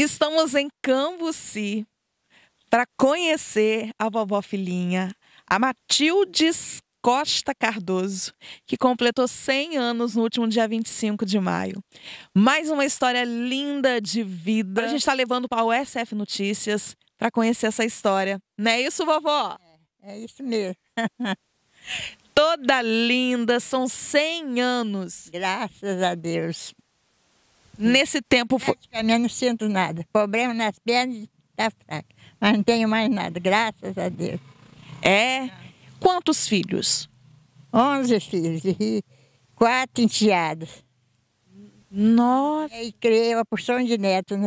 Estamos em Cambuci para conhecer a vovó filhinha, a Matildes Costa Cardoso, que completou 100 anos no último dia 25 de maio. Mais uma história linda de vida. A gente está levando para o SF Notícias para conhecer essa história. Não é isso, vovó? É, é isso mesmo. Toda linda, são 100 anos. Graças a Deus. Nesse tempo. Foi... Praticamente não sinto nada. Problema nas pernas está fraca. Mas não tenho mais nada, graças a Deus. É? Quantos filhos? Onze filhos e quatro enteados. Nossa! E criei uma porção de netos. Né?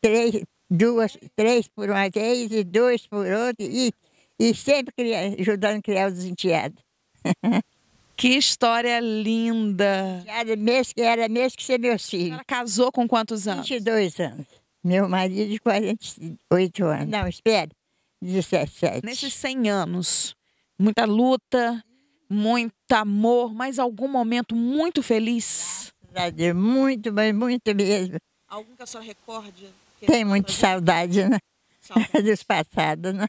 Três, duas, três por uma vez e dois por outra. E, e sempre criando ajudando a criar os enteados. Que história linda! Era que era mesmo que ser meu filho. Ela casou com quantos anos? 22 anos. Meu marido de 48 anos. Não, espere, 17. Nesses 100 anos, muita luta, muito amor, mas algum momento muito feliz? Graças muito, mas muito mesmo. Algum que a senhora recorde? Tem muita saudade, né? Saudade. Dos passados, né?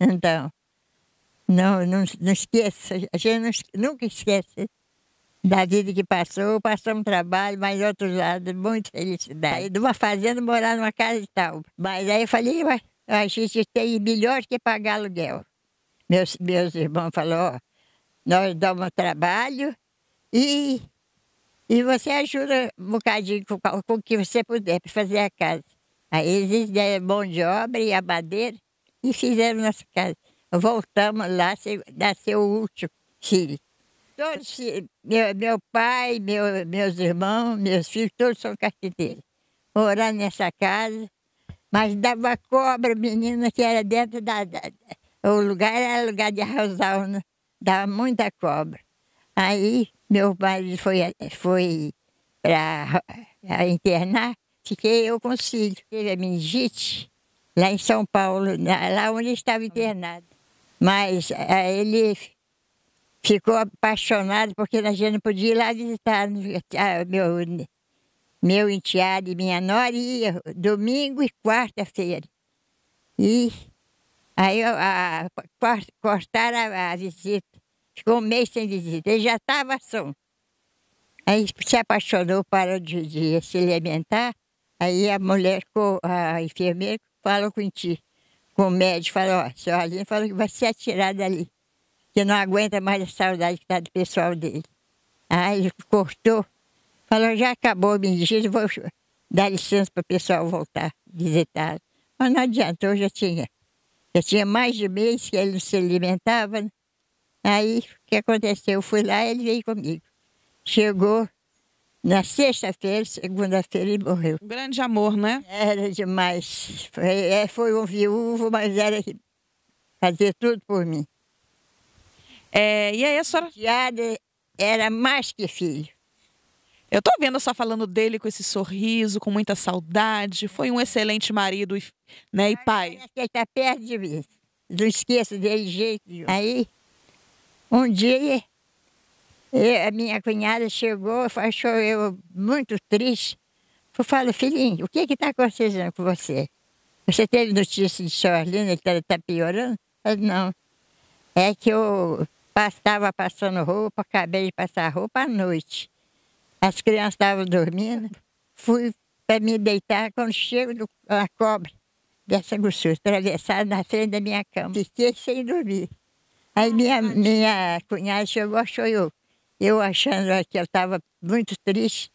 Então, não, não, não esqueça, a gente não, nunca esquece da vida que passou, passamos trabalho, mas outro lado, muita felicidade. De uma fazenda, morar numa casa e tal. Mas aí eu falei, ué, a gente tem melhor que pagar aluguel. Meus, meus irmãos falaram, nós damos trabalho e, e você ajuda um bocadinho com, com o que você puder para fazer a casa. Aí eles deram mão de obra e a madeira e fizeram nossa casa voltamos lá, nasceu o último filho. Todos, meu, meu pai, meu, meus irmãos, meus filhos, todos são carpinteiros. Morando nessa casa, mas dava cobra, menina, que era dentro da, da o lugar era lugar de arrasar, né? dava muita cobra. Aí meu pai foi, foi para internar, fiquei eu com o filho. Teve a meningite lá em São Paulo, lá onde estava internado. Mas eh, ele ficou apaixonado porque a gente não podia ir lá visitar. Né, meu, meu enteado e minha nora ia domingo e quarta-feira. E aí a, a, cortaram a, a, visita. Ficou um mês sem visita. Ele já estava só. Aí se apaixonou, parou de, de se alimentar. Aí a mulher, a enfermeira, falou com o tio com o médico, falou ó, seu Alinho falou que vai se atirar dali, que não aguenta mais a saudade que tá do pessoal dele. Aí ele cortou, falou, já acabou o bendito, vou dar licença para o pessoal voltar, visitar. Mas não adiantou, já tinha. Já tinha mais de mês que ele não se alimentava. Né? Aí o que aconteceu? Eu fui lá e ele veio comigo. Chegou, na sexta-feira, segunda-feira, ele morreu. Um grande amor, né? Era demais. Foi, é, foi um viúvo, mas era que fazia tudo por mim. É, e aí a senhora... Tiada era mais que filho. Eu tô vendo a senhora falando dele com esse sorriso, com muita saudade. Foi um excelente marido, né, e pai. Ele tá perto de mim. Não esqueço dele de jeito nenhum. Aí, um dia e a minha cunhada chegou, achou eu muito triste. Eu falo, filhinho, o que está acontecendo com você? Você teve notícia de seu que ele está tá piorando? Falei, não. É que eu estava passando roupa, acabei de passar roupa à noite. As crianças estavam dormindo. Fui para me deitar quando chego do, a cobra dessa grossura, atravessada na frente da minha cama. Fiquei sem dormir. Aí minha, minha cunhada chegou, achou eu eu achando que ela estava muito triste,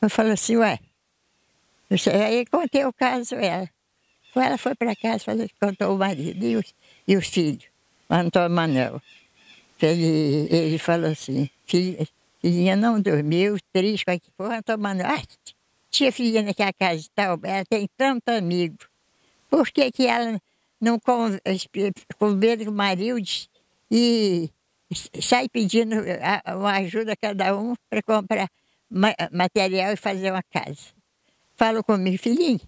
eu falei assim, ué. Eu sei, é", aí contei o caso ela. Ela foi para casa, falou, contou o marido e o, e o filho, Antônio Manuel. Ele, ele falou assim, filha, filhinha não dormiu, triste, mas é que porra, Antônio Manuel, ah, tinha filhinha naquela casa de tal, ela tem tanto amigo. Por que que ela não conversa com o marido e sai pedindo eh, uma ajuda a cada um para comprar material e fazer uma casa. Falo comigo, filhinho,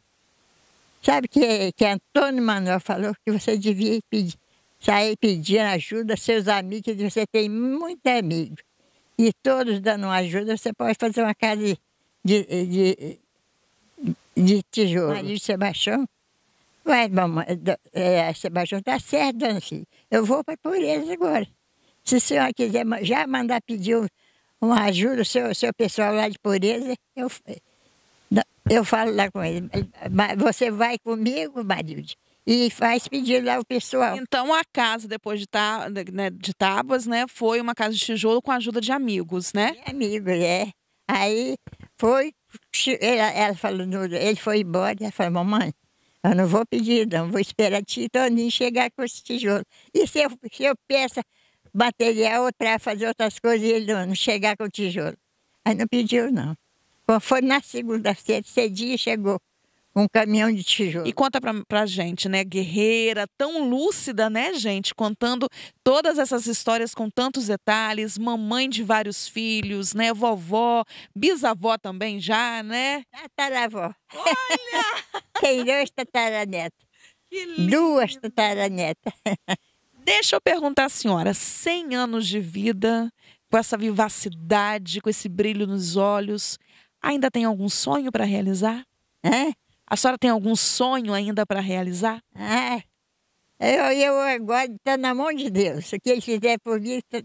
sabe que, que Antônio Manuel falou que você devia pedir, sair pedindo ajuda a seus amigos, que você tem muito amigo. E todos dando uma ajuda, você pode fazer uma casa de, de, de, de tijolo. Marido Sebastião, vai, mamãe, é, Sebastião, tá certo, dona filha. Eu vou para a pureza agora. Se o senhora quiser já mandar pedir uma ajuda, o seu, seu pessoal lá de pureza, eu, eu falo lá com ele. Você vai comigo, Marilde? e faz pedido o pessoal. Então a casa depois de, tá, né, de tábuas, né, foi uma casa de tijolo com a ajuda de amigos, né? De amigos, é. Aí foi, ela, ela falou, ele foi embora, ela falou, mamãe, eu não vou pedir, não, vou esperar Titoninha chegar com esse tijolo. E se eu, se eu peço bateria outra, fazer outras coisas e ele não, não chegar com o tijolo. Aí não pediu, não. Foi na segunda-feira, cedinho, chegou um caminhão de tijolo. E conta pra, pra gente, né, guerreira, tão lúcida, né, gente, contando todas essas histórias com tantos detalhes, mamãe de vários filhos, né, vovó, bisavó também já, né? Tataravó. Olha! Tem dois tataranetas. Duas tataranetas. Deixa eu perguntar à senhora, 100 anos de vida, com essa vivacidade, com esse brilho nos olhos, ainda tem algum sonho para realizar? É? A senhora tem algum sonho ainda para realizar? É. Eu, eu agora está na mão de Deus. O que ele fizer por mim, que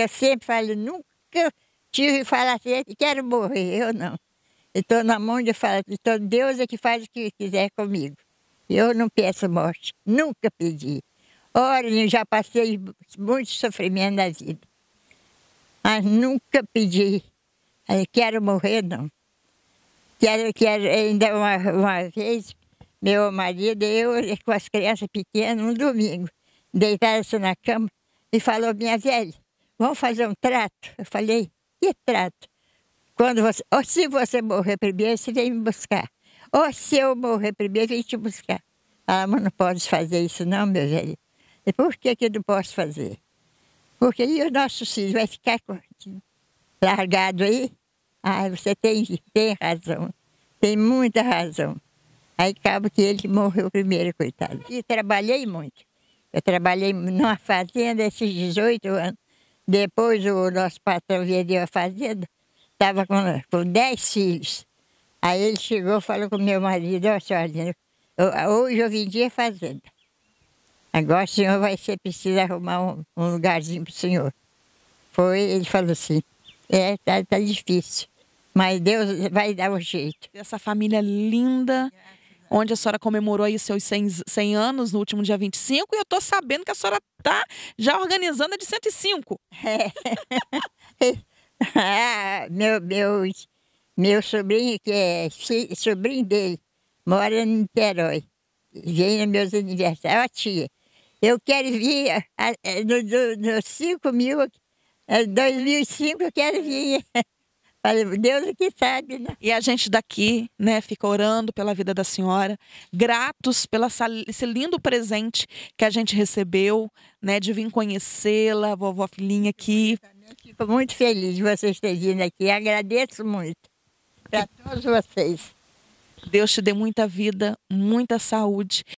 eu sempre falo, nunca tive falar assim, quero morrer, eu não. Estou na mão de falar, então Deus é que faz o que quiser comigo. Eu não peço morte, nunca pedi eu já passei muito sofrimento na vida. Mas nunca pedi, eh, quero morrer, não. Quero, quero, ainda uma, uma vez, meu marido e eu, com as crianças pequenas, um domingo, deitaram-se na cama e falou, minha velha, vamos fazer um trato? Eu falei, que trato? Quando você, ou se você morrer primeiro, você vem me buscar. Ou se eu morrer primeiro, vem te buscar. Ah, mas não pode fazer isso não, meu velho. E por que, que eu não posso fazer? Porque aí o nosso filho vai ficar largado aí. Ah, você tem, tem razão, tem muita razão. Aí acaba que ele morreu primeiro, coitado. E trabalhei muito. Eu trabalhei numa fazenda esses 18 anos. Depois o nosso patrão vendeu a fazenda, estava com, com 10 filhos. Aí ele chegou e falou com meu marido, ó, senhora, hoje eu vendi a fazenda. Agora o senhor vai ser preciso arrumar um, um lugarzinho para o senhor. Foi, ele falou assim, é, tá, tá difícil, mas Deus vai dar um jeito. Essa família linda, onde a senhora comemorou aí seus 100, 100 anos no último dia 25, e eu tô sabendo que a senhora tá já organizando a de 105. É. ah, meu, meu, meu sobrinho, que é sobrinho dele, mora em Niterói. Vem nos meus aniversários. Ó, tia, eu quero vir nos 5 mil, 2005 é, eu quero vir. Deus que sabe, né? E a gente daqui, né, fica orando pela vida da senhora, gratos pelo esse lindo presente que a gente recebeu, né, de vir conhecê-la, vovó filhinha aqui. Fico muito feliz de vocês terem vindo aqui, agradeço muito para todos vocês. Deus te dê muita vida, muita saúde